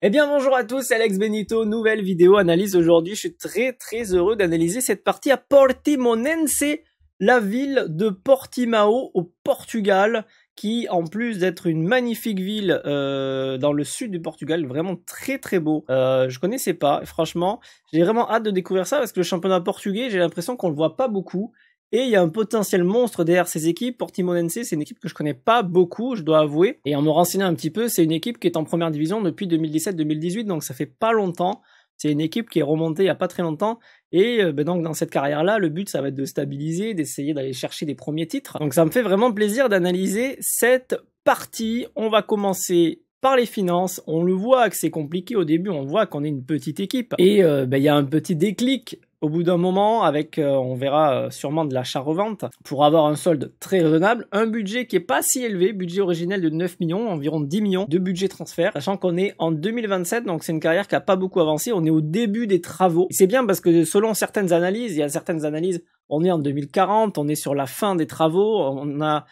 Eh bien bonjour à tous, Alex Benito, nouvelle vidéo analyse aujourd'hui. Je suis très très heureux d'analyser cette partie à Portimonense, la ville de Portimao au Portugal, qui en plus d'être une magnifique ville euh, dans le sud du Portugal, vraiment très très beau. Euh, je connaissais pas, franchement, j'ai vraiment hâte de découvrir ça parce que le championnat portugais, j'ai l'impression qu'on le voit pas beaucoup. Et il y a un potentiel monstre derrière ces équipes. Portimonense, c'est une équipe que je connais pas beaucoup, je dois avouer. Et en me renseignant un petit peu, c'est une équipe qui est en première division depuis 2017-2018, donc ça fait pas longtemps. C'est une équipe qui est remontée il y a pas très longtemps. Et euh, ben donc dans cette carrière-là, le but ça va être de stabiliser, d'essayer d'aller chercher des premiers titres. Donc ça me fait vraiment plaisir d'analyser cette partie. On va commencer par les finances. On le voit que c'est compliqué au début, on voit qu'on est une petite équipe. Et euh, ben, il y a un petit déclic au bout d'un moment, avec, euh, on verra euh, sûrement de l'achat-revente, pour avoir un solde très raisonnable, un budget qui n'est pas si élevé, budget originel de 9 millions, environ 10 millions de budget transfert, sachant qu'on est en 2027, donc c'est une carrière qui a pas beaucoup avancé, on est au début des travaux. C'est bien parce que selon certaines analyses, il y a certaines analyses, on est en 2040, on est sur la fin des travaux, on a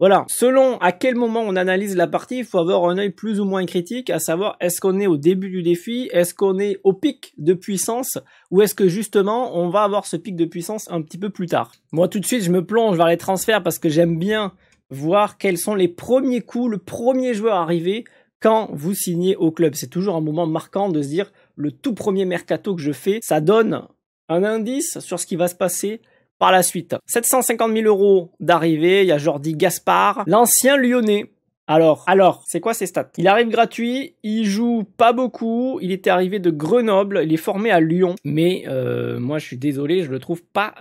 voilà, selon à quel moment on analyse la partie, il faut avoir un œil plus ou moins critique, à savoir est-ce qu'on est au début du défi, est-ce qu'on est au pic de puissance, ou est-ce que justement on va avoir ce pic de puissance un petit peu plus tard. Moi tout de suite je me plonge vers les transferts parce que j'aime bien voir quels sont les premiers coups, le premier joueur arrivé quand vous signez au club. C'est toujours un moment marquant de se dire le tout premier mercato que je fais, ça donne un indice sur ce qui va se passer par la suite. 750 000 euros d'arrivée, il y a Jordi Gaspard, l'ancien lyonnais. Alors, alors, c'est quoi ses stats Il arrive gratuit, il joue pas beaucoup, il était arrivé de Grenoble, il est formé à Lyon, mais euh, moi je suis désolé, je le trouve pas,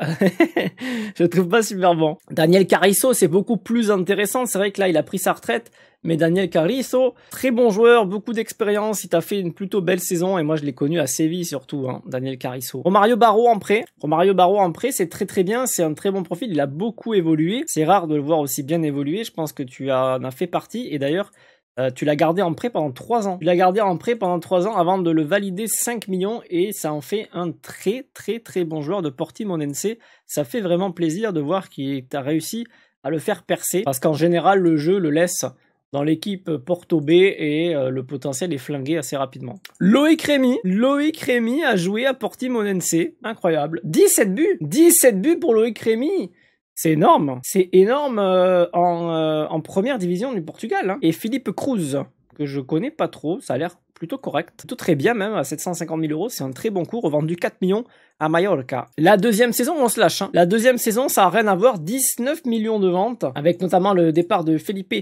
je le trouve pas super bon. Daniel Carisso, c'est beaucoup plus intéressant, c'est vrai que là il a pris sa retraite, mais Daniel Carrizo, très bon joueur, beaucoup d'expérience, il t'a fait une plutôt belle saison et moi je l'ai connu à Séville surtout, hein, Daniel Carrizo. Romario Barro en prêt. Romario Barro en prêt, c'est très très bien, c'est un très bon profil, il a beaucoup évolué. C'est rare de le voir aussi bien évoluer, je pense que tu en as fait partie et d'ailleurs euh, tu l'as gardé en prêt pendant 3 ans. Tu l'as gardé en prêt pendant 3 ans avant de le valider 5 millions et ça en fait un très très très bon joueur de Portimonense. Ça fait vraiment plaisir de voir qu'il a réussi à le faire percer parce qu'en général le jeu le laisse dans l'équipe Porto B et euh, le potentiel est flingué assez rapidement. Loïc Rémy, Loïc Rémy a joué à Portimonense, incroyable. 17 buts, 17 buts pour Loïc Rémy. C'est énorme, c'est énorme euh, euh, en, première division du Portugal. Hein. Et Philippe Cruz, que je connais pas trop, ça a l'air plutôt correct. Plutôt très bien même, à 750 000 euros, c'est un très bon coup, revendu 4 millions à Mallorca. La deuxième saison, on se lâche. Hein. La deuxième saison, ça a rien à voir, 19 millions de ventes, avec notamment le départ de Felipe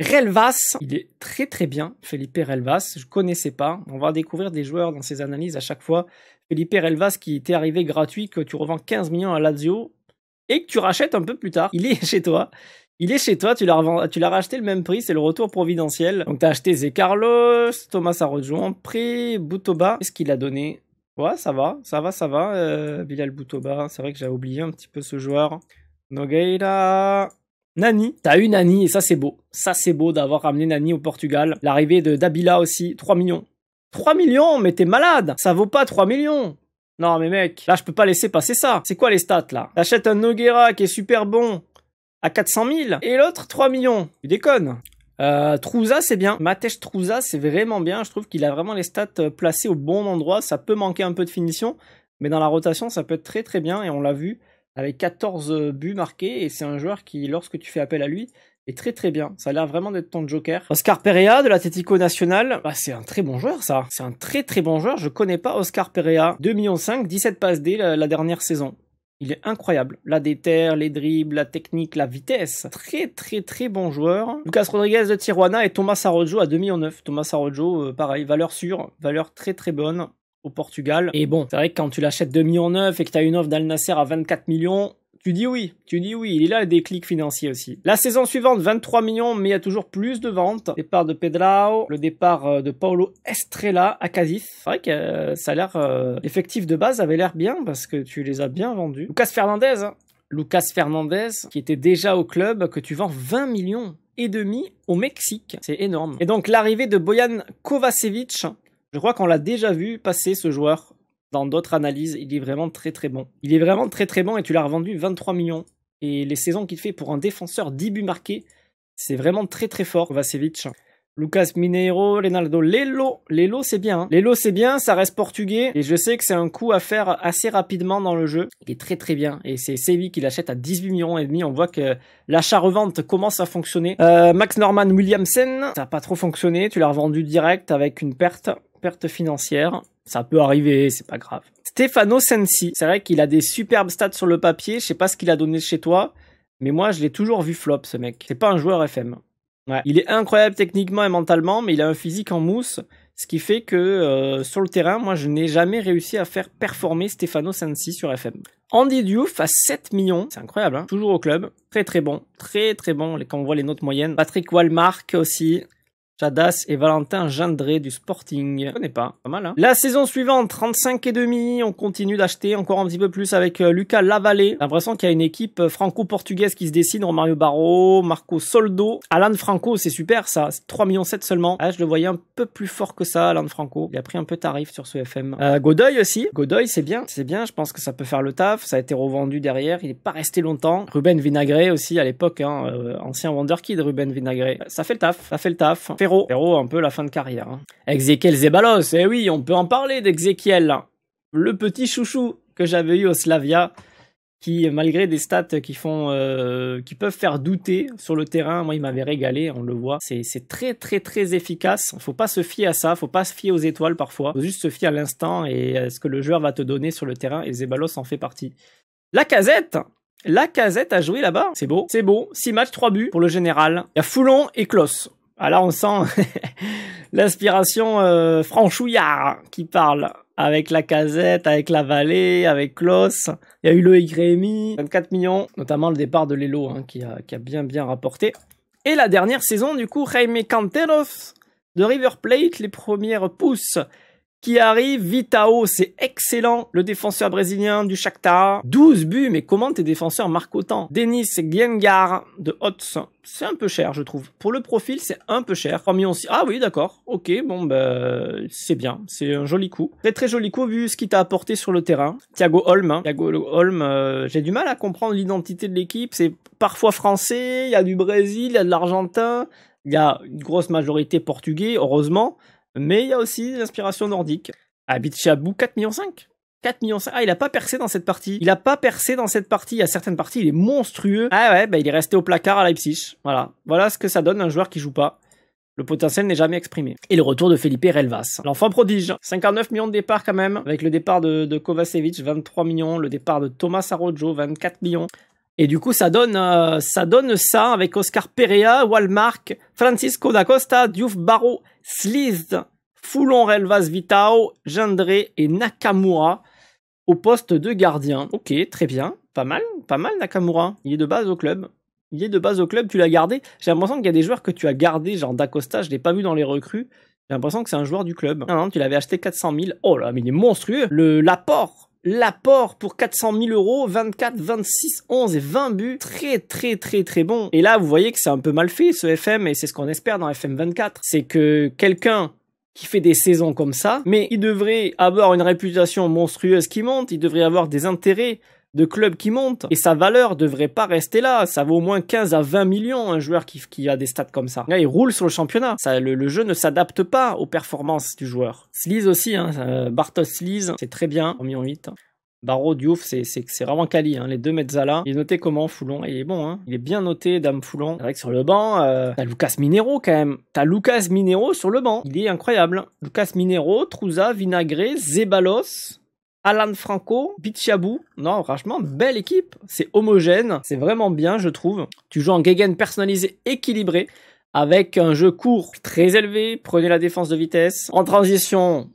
Relvas, il est très très bien, Felipe Relvas, je connaissais pas. On va découvrir des joueurs dans ses analyses à chaque fois. Felipe Relvas qui était arrivé gratuit, que tu revends 15 millions à Lazio et que tu rachètes un peu plus tard. Il est chez toi. Il est chez toi, tu l'as, tu l'as racheté le même prix, c'est le retour providentiel. Donc t'as acheté Zé Carlos, Thomas a rejoint prix, Boutoba. Qu'est-ce qu'il a donné Ouais, ça va, ça va, ça va. Euh, Bilal Boutoba, c'est vrai que j'ai oublié un petit peu ce joueur. Nogueira, Nani, t'as eu Nani et ça c'est beau. Ça c'est beau d'avoir ramené Nani au Portugal. L'arrivée de Dabila aussi, 3 millions. 3 millions, mais t'es malade, ça vaut pas 3 millions. Non mais mec, là je peux pas laisser passer ça. C'est quoi les stats là T'achètes un Noguera qui est super bon à 400 000 et l'autre 3 millions. Tu déconnes euh, c'est bien, Matej Trouza c'est vraiment bien, je trouve qu'il a vraiment les stats euh, placées au bon endroit, ça peut manquer un peu de finition, mais dans la rotation ça peut être très très bien et on l'a vu, avec 14 euh, buts marqués et c'est un joueur qui, lorsque tu fais appel à lui, est très très bien. Ça a l'air vraiment d'être ton joker. Oscar Perea de l'Atletico Nacional, ah, c'est un très bon joueur ça. C'est un très très bon joueur. Je connais pas Oscar Perea. 2,5 millions, 17 passes D la, dernière saison. Il est incroyable. La déterre, les dribbles, la technique, la vitesse. Très très très bon joueur. Lucas Rodriguez de Tijuana et Thomas Arrojo à 2,9 millions. Thomas Arrojo, euh, pareil, valeur sûre, valeur très très bonne. Portugal. Et bon, c'est vrai que quand tu l'achètes 2 millions neuf et que tu as une offre d'Al Nasser à 24 millions, tu dis oui, tu dis oui, il a des clics financiers aussi. La saison suivante, 23 millions, mais il y a toujours plus de ventes. Départ de Pedrao, le départ euh, de Paulo Estrella à Cadiz. C'est vrai que euh, ça a l'air... Euh, l'effectif de base avait l'air bien parce que tu les as bien vendus. Lucas Fernandez, hein. Lucas Fernandez, qui était déjà au club, que tu vends 20 millions et demi au Mexique. C'est énorme. Et donc l'arrivée de Boyan Kovacevic, je crois qu'on l'a déjà vu passer ce joueur dans d'autres analyses. Il est vraiment très très bon. Il est vraiment très très bon et tu l'as revendu 23 millions. Et les saisons qu'il fait pour un défenseur 10 buts marqués, c'est vraiment très très fort, Vasevic. Lucas Mineiro, Leonardo, Lelo. Lelo, c'est bien. Hein. Lelo, c'est bien, ça reste portugais. Et je sais que c'est un coup à faire assez rapidement dans le jeu. Il est très très bien. Et c'est Sevi qui l'achète à 18 millions et demi. On voit que l'achat-revente commence à fonctionner. Euh, Max Norman Williamson, ça n'a pas trop fonctionné. Tu l'as revendu direct avec une perte perte financière. Ça peut arriver, c'est pas grave. Stefano Sensi, c'est vrai qu'il a des superbes stats sur le papier. Je sais pas ce qu'il a donné chez toi, mais moi je l'ai toujours vu flop ce mec. C'est pas un joueur FM. Il est incroyable techniquement et mentalement, mais il a un physique en mousse, ce qui fait que euh, sur le terrain, moi je n'ai jamais réussi à faire performer Stefano Sensi sur FM. Andy Diouf à 7 millions, c'est incroyable, hein. toujours au club, très très bon, très très bon quand on voit les notes moyennes. Patrick Walmark aussi, Chadas et Valentin Gendré du Sporting. Je connais pas, pas mal. Hein la saison suivante, 35 et demi, on continue d'acheter encore un petit peu plus avec euh, Lucas Lavallée. J'ai l'impression qu'il y a une équipe euh, franco-portugaise qui se dessine, Romario Barro, Marco Soldo, Alan Franco, c'est super ça, 3 millions 7 seulement. Ah, je le voyais un peu plus fort que ça, Alan Franco. Il a pris un peu tarif sur ce FM. Euh, Godoy aussi. Godoy, c'est bien, c'est bien, je pense que ça peut faire le taf, ça a été revendu derrière, il n'est pas resté longtemps. Ruben Vinagré aussi à l'époque, hein, ancien Wonder Kid Ruben Vinagré. Ça fait le taf, ça fait le taf. 0, un peu la fin de carrière. Hein. Ezekiel Zebalos, eh oui, on peut en parler d'Exéquiel. Hein. Le petit chouchou que j'avais eu au Slavia, qui, malgré des stats qui font, euh, qui peuvent faire douter sur le terrain, moi, il m'avait régalé, on le voit. C'est très, très, très efficace. Faut pas se fier à ça, faut pas se fier aux étoiles parfois. Faut juste se fier à l'instant et à ce que le joueur va te donner sur le terrain, et Zebalos en fait partie. La casette la casette a joué là-bas, c'est beau, c'est beau, 6 matchs, 3 buts pour le général. Il y a Foulon et Klos. Alors on sent l'inspiration euh, franchouillard qui parle avec la casette, avec la vallée, avec Klaus. Il y a eu le YMI, 24 millions, notamment le départ de Lelo hein, qui, a, bien bien rapporté. Et la dernière saison, du coup, Jaime Canteros de River Plate, les premières pousses qui arrive, Vitao, c'est excellent, le défenseur brésilien du Shakhtar. 12 buts, mais comment tes défenseurs marquent autant Denis Guiengar de Hotz, c'est un peu cher, je trouve. Pour le profil, c'est un peu cher. Ah oui, d'accord. Ok, bon, ben c'est bien. C'est un joli coup. Très, très joli coup vu ce qu'il t'a apporté sur le terrain. Thiago Holm. Hein. Thiago Holm, euh, j'ai du mal à comprendre l'identité de l'équipe. C'est parfois français, il y a du Brésil, il y a de l'Argentin, il y a une grosse majorité portugais, heureusement. Mais il y a aussi l'inspiration nordique. Habite Chabou, 4,5 millions. 4 millions. Ah, il n'a pas percé dans cette partie. Il n'a pas percé dans cette partie. Il y a certaines parties, il est monstrueux. Ah ouais, bah il est resté au placard à Leipzig. Voilà. Voilà ce que ça donne un joueur qui joue pas. Le potentiel n'est jamais exprimé. Et le retour de Felipe Relvas. L'enfant prodige. 59 millions de départ quand même. Avec le départ de, de Kovacevic, 23 millions. Le départ de Thomas Arojo, 24 millions. Et du coup, ça donne, euh, ça donne ça avec Oscar Perea, Walmark, Francisco da Costa, Diouf Barro Slizd, Foulon Relvas Vitao, Gendré et Nakamura au poste de gardien. Ok, très bien. Pas mal, pas mal Nakamura. Il est de base au club. Il est de base au club, tu l'as gardé. J'ai l'impression qu'il y a des joueurs que tu as gardés, genre Dacosta, je l'ai pas vu dans les recrues. J'ai l'impression que c'est un joueur du club. Non, non, tu l'avais acheté 400 000. Oh là, mais il est monstrueux. Le l'apport l'apport pour 400 000 euros, 24, 26, 11 et 20 buts. Très, très, très, très bon. Et là, vous voyez que c'est un peu mal fait, ce FM, et c'est ce qu'on espère dans FM 24. C'est que quelqu'un qui fait des saisons comme ça, mais il devrait avoir une réputation monstrueuse qui monte, il devrait avoir des intérêts de clubs qui montent. Et sa valeur devrait pas rester là. Ça vaut au moins 15 à 20 millions, un joueur qui, a des stats comme ça. Là, il roule sur le championnat. Ça, le, jeu ne s'adapte pas aux performances du joueur. Sleaze aussi, hein, euh, Bartos Sleaze, c'est très bien, en million 8. Barreau, Diouf, c'est vraiment quali, hein. les deux Mezzala. Il est noté comment, Foulon Il est bon, hein. Il est bien noté, Dame Foulon. C'est vrai que sur le banc, euh, t'as Lucas Minero quand même. T'as Lucas Minero sur le banc. Il est incroyable. Lucas Minero, Trouza, Vinagré, Zebalos, Alan Franco, Bichabou. Non, franchement, belle équipe. C'est homogène. C'est vraiment bien, je trouve. Tu joues en Gegen personnalisé équilibré. Avec un jeu court très élevé, prenez la défense de vitesse. En transition,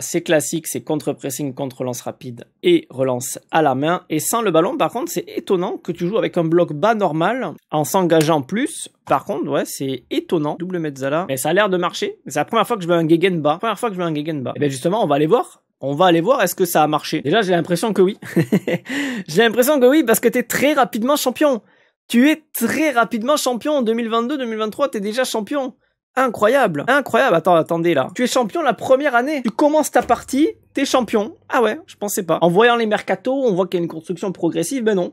c'est classique, c'est contre-pressing, contre relance rapide et relance à la main. Et sans le ballon, par contre, c'est étonnant que tu joues avec un bloc bas normal en s'engageant plus. Par contre, ouais, c'est étonnant. Double mezzala. Mais ça a l'air de marcher. C'est la première fois que je veux un Gegen bas. Première fois que je veux un Gegen bas. Et eh bien justement, on va aller voir on va aller voir, est-ce que ça a marché Déjà, j'ai l'impression que oui. j'ai l'impression que oui, parce que t'es très rapidement champion. Tu es très rapidement champion en 2022-2023, t'es déjà champion. Incroyable, incroyable. Attends, attendez là. Tu es champion la première année. Tu commences ta partie, t'es champion. Ah ouais, je pensais pas. En voyant les mercato, on voit qu'il y a une construction progressive, ben non.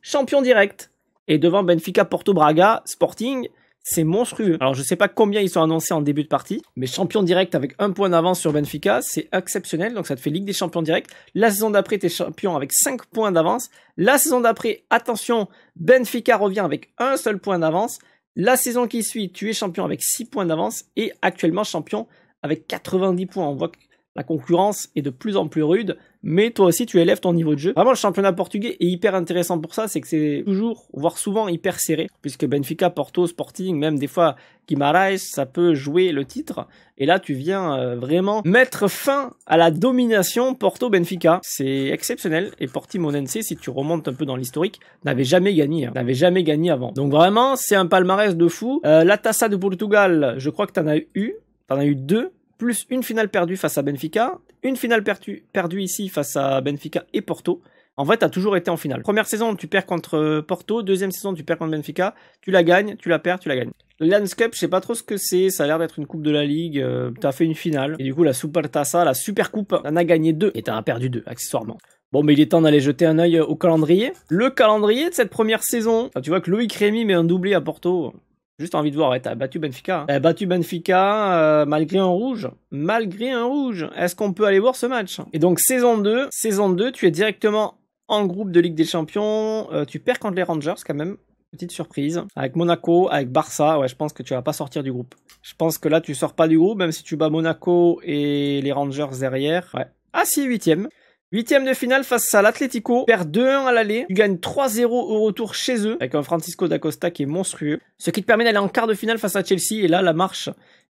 Champion direct. Et devant Benfica, Porto Braga, Sporting, c'est monstrueux. Alors je sais pas combien ils sont annoncés en début de partie, mais champion direct avec un point d'avance sur Benfica, c'est exceptionnel. Donc ça te fait Ligue des Champions direct. La saison d'après, tu es champion avec 5 points d'avance. La saison d'après, attention, Benfica revient avec un seul point d'avance. La saison qui suit, tu es champion avec 6 points d'avance et actuellement champion avec 90 points. On voit que la concurrence est de plus en plus rude mais toi aussi tu élèves ton niveau de jeu. Vraiment, le championnat portugais est hyper intéressant pour ça, c'est que c'est toujours, voire souvent hyper serré, puisque Benfica, Porto, Sporting, même des fois Guimarães, ça peut jouer le titre. Et là, tu viens euh, vraiment mettre fin à la domination Porto-Benfica. C'est exceptionnel. Et Portimonense, si tu remontes un peu dans l'historique, n'avait jamais gagné. Hein. N'avait jamais gagné avant. Donc vraiment, c'est un palmarès de fou. Euh, la Tassa de Portugal, je crois que t'en as eu. T'en as eu deux plus une finale perdue face à Benfica, une finale perdue, ici face à Benfica et Porto. En fait, tu as toujours été en finale. Première saison, tu perds contre euh, Porto. Deuxième saison, tu perds contre Benfica. Tu la gagnes, tu la perds, tu la gagnes. Le Cup, je sais pas trop ce que c'est. Ça a l'air d'être une coupe de la Ligue. Euh, t'as tu as fait une finale. Et du coup, la Tassa, la Super Coupe, t'en as gagné deux. Et t'en as perdu deux, accessoirement. Bon, mais il est temps d'aller jeter un œil au calendrier. Le calendrier de cette première saison. tu vois que Loïc Rémy met un doublé à Porto. Juste envie de voir, ouais, t'as battu Benfica. Hein. a battu Benfica euh, malgré un rouge. Malgré un rouge. Est-ce qu'on peut aller voir ce match Et donc saison 2, saison 2, tu es directement en groupe de Ligue des Champions. Euh, tu perds contre les Rangers quand même. Petite surprise. Avec Monaco, avec Barça, ouais, je pense que tu vas pas sortir du groupe. Je pense que là, tu sors pas du groupe, même si tu bats Monaco et les Rangers derrière. Ouais. Ah si, huitième. Huitième de finale face à l'Atlético, perd 2-1 à l'aller, tu gagnes 3-0 au retour chez eux, avec un Francisco d'Acosta qui est monstrueux, ce qui te permet d'aller en quart de finale face à Chelsea, et là la marche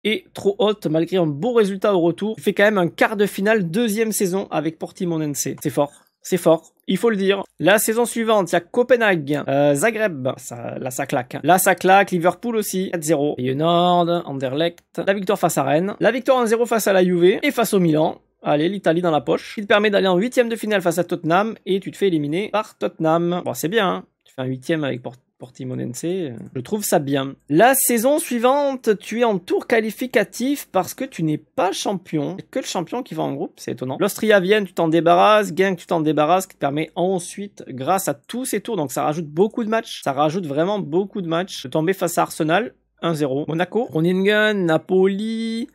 est trop haute malgré un beau résultat au retour. Tu fais quand même un quart de finale deuxième saison avec Portimonense. C'est fort, c'est fort, il faut le dire. La saison suivante, il y a Copenhague, euh, Zagreb, ça, là ça claque. Là ça claque, Liverpool aussi, 4-0. Nord, Anderlecht, la victoire face à Rennes, la victoire en 0 face à la Juve et face au Milan. Allez, l'Italie dans la poche. Il te permet d'aller en huitième de finale face à Tottenham et tu te fais éliminer par Tottenham. Bon, c'est bien, hein. tu fais un huitième avec Portimonense. Euh, je trouve ça bien. La saison suivante, tu es en tour qualificatif parce que tu n'es pas champion. que le champion qui va en groupe, c'est étonnant. L'Austria Vienne, tu t'en débarrasses. Genk, tu t'en débarrasses, qui te permet ensuite, grâce à tous ces tours, donc ça rajoute beaucoup de matchs. Ça rajoute vraiment beaucoup de matchs. De tomber face à Arsenal, 1-0. Monaco, Groningen, Napoli,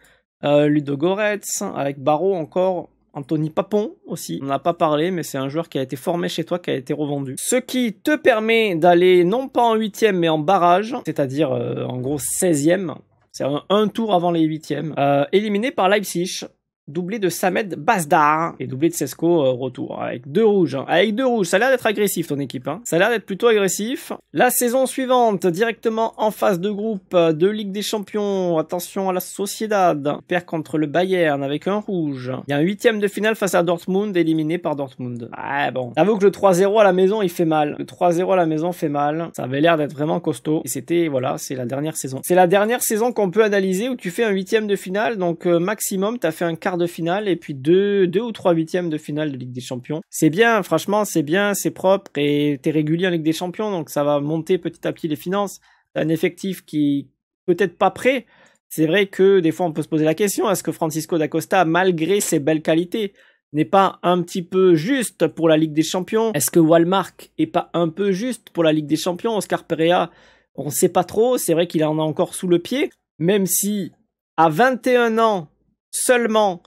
euh, Ludo Goretz, avec Barreau encore, Anthony Papon aussi. On n'a pas parlé, mais c'est un joueur qui a été formé chez toi, qui a été revendu. Ce qui te permet d'aller non pas en huitième, mais en barrage, c'est-à-dire euh, en gros 16e. C'est un, tour avant les huitièmes. Euh, éliminé par Leipzig doublé de Samed Basdar et doublé de Cesco euh, retour avec deux rouges. Hein. Avec deux rouges, ça a l'air d'être agressif ton équipe. Hein. Ça a l'air d'être plutôt agressif. La saison suivante, directement en phase de groupe euh, de Ligue des Champions. Attention à la Sociedad. père contre le Bayern avec un rouge. Il y a un huitième de finale face à Dortmund, éliminé par Dortmund. Ah bon. Avoue que le 3-0 à la maison, il fait mal. Le 3-0 à la maison fait mal. Ça avait l'air d'être vraiment costaud. Et c'était, voilà, c'est la dernière saison. C'est la dernière saison qu'on peut analyser où tu fais un huitième de finale. Donc euh, maximum, t'as fait un quart de finale et puis deux, deux ou trois huitièmes de finale de Ligue des Champions. C'est bien, franchement, c'est bien, c'est propre et t'es régulier en Ligue des Champions, donc ça va monter petit à petit les finances. un effectif qui peut-être pas prêt. C'est vrai que des fois on peut se poser la question est-ce que Francisco d'Acosta, malgré ses belles qualités, n'est pas un petit peu juste pour la Ligue des Champions Est-ce que Walmark est pas un peu juste pour la Ligue des Champions Oscar Perea, on ne sait pas trop. C'est vrai qu'il en a encore sous le pied, même si à 21 ans seulement,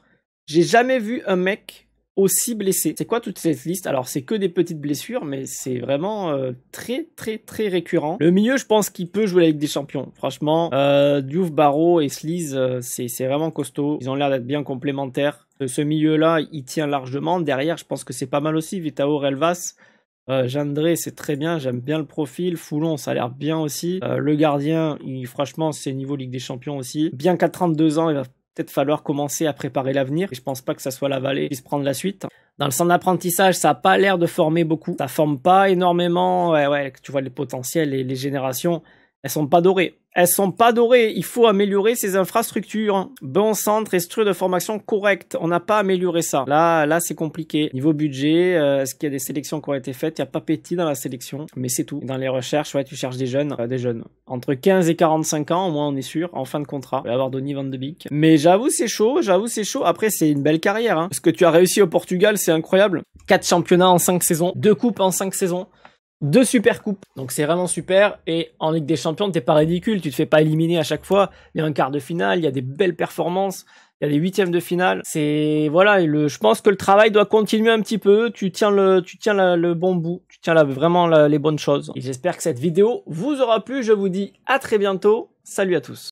j'ai jamais vu un mec aussi blessé. C'est quoi toute cette liste Alors c'est que des petites blessures, mais c'est vraiment euh, très très très récurrent. Le milieu, je pense qu'il peut jouer la Ligue des Champions. Franchement, euh, Diouf, Barreau et Sliz, euh, c'est vraiment costaud. Ils ont l'air d'être bien complémentaires. Ce milieu-là, il tient largement. Derrière, je pense que c'est pas mal aussi. Vitao, Relvas. Jandré, c'est très bien, j'aime bien le profil. Foulon, ça a l'air bien aussi. le gardien, il, franchement, c'est niveau Ligue des Champions aussi. Bien qu'à 32 ans, il va peut-être falloir commencer à préparer l'avenir. Je pense pas que ça soit la vallée qui se prendre la suite. Dans le centre d'apprentissage, ça n'a pas l'air de former beaucoup. Ça forme pas énormément. Ouais, ouais, tu vois les potentiels et les générations. Elles sont pas dorées. Elles sont pas dorées. Il faut améliorer ces infrastructures. Bon centre et structure de formation correcte. On n'a pas amélioré ça. Là, là, c'est compliqué. Niveau budget, euh, est-ce qu'il y a des sélections qui ont été faites Il n'y a pas Petit dans la sélection, mais c'est tout. Dans les recherches, ouais, tu cherches des jeunes, euh, des jeunes. Entre 15 et 45 ans, au moins, on est sûr. En fin de contrat, il va y avoir Donny Van de Beek. Mais j'avoue, c'est chaud. J'avoue, c'est chaud. Après, c'est une belle carrière. Hein. Ce que tu as réussi au Portugal, c'est incroyable. Quatre championnats en cinq saisons, deux coupes en cinq saisons deux super coupes. Donc c'est vraiment super. Et en Ligue des Champions, t'es pas ridicule, tu te fais pas éliminer à chaque fois. Il y a un quart de finale, il y a des belles performances, il y a les huitièmes de finale. C'est voilà, et je pense que le travail doit continuer un petit peu. Tu tiens le, tu tiens le bon bout, tu tiens vraiment les bonnes choses. Et j'espère que cette vidéo vous aura plu. Je vous dis à très bientôt. Salut à tous.